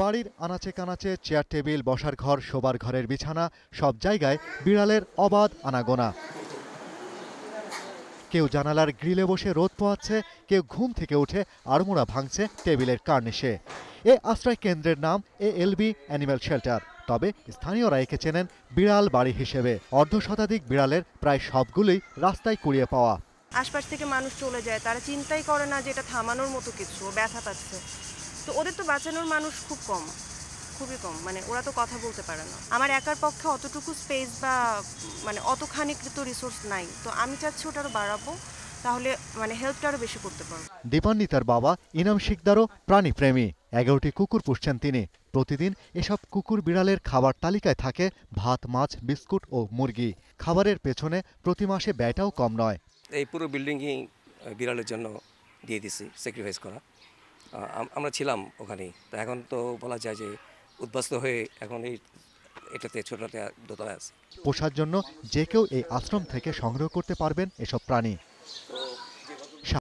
বাড়ির আনাচে কানাচে চেয়ার টেবিল বসার ঘর শোবার ঘরের বিছানা সব জায়গায় বিড়ালের অবাধ আনাগোনা কেউ জানালার গ্রিলে বসে রোদ পোয়াচ্ছে কেউ ঘুম থেকে উঠে আড়মোড়া ভাঙছে টেবিলের কার্নিশে এ আশ্রয় কেন্দ্রের নাম এ বি অ্যানিম্যাল শেল্টার তবে স্থানীয়রা একে চেনেন বিড়াল বাড়ি হিসেবে অর্ধ শতাধিক বিড়ালের প্রায় সবগুলোই রাস্তায় কুড়িয়ে পাওয়া আশপাশ থেকে মানুষ চলে যায় তারা চিন্তাই করে না যে এটা থামানোর মতো কিছু ব্যথা পাচ্ছে তো ওদের তো বাঁচানোর মানুষ খুব কম খুবই কম মানে ওরা তো কথা বলতে পারে না আমার একার পক্ষে অতটুকু স্পেস বা মানে অতখানি রিসোর্স নাই তো আমি চাচ্ছি ওটা বাড়াবো তাহলে মানে হেল্পটা আরও বেশি করতে পারবো তার বাবা ইনাম শিকদারও প্রাণীপ্রেমী এগারোটি কুকুর পুষছেন তিনি প্রতিদিন এসব কুকুর বিড়ালের খাবার তালিকায় থাকে ভাত মাছ বিস্কুট ও মুরগি খাবারের পেছনে প্রতি মাসে ব্যয়টাও কম নয় এই পুরো বিল্ডিংই বিড়ালের জন্য দিয়ে দিছি স্যাক্রিফাইস করা আমরা ছিলাম ওখানেই তো এখন তো বলা যায় যে উদ্বাস্ত হয়ে এখন এই এটাতে ছোটটা দোতলায় আছে পোষার জন্য যে কেউ এই আশ্রম থেকে সংগ্রহ করতে পারবেন এসব প্রাণী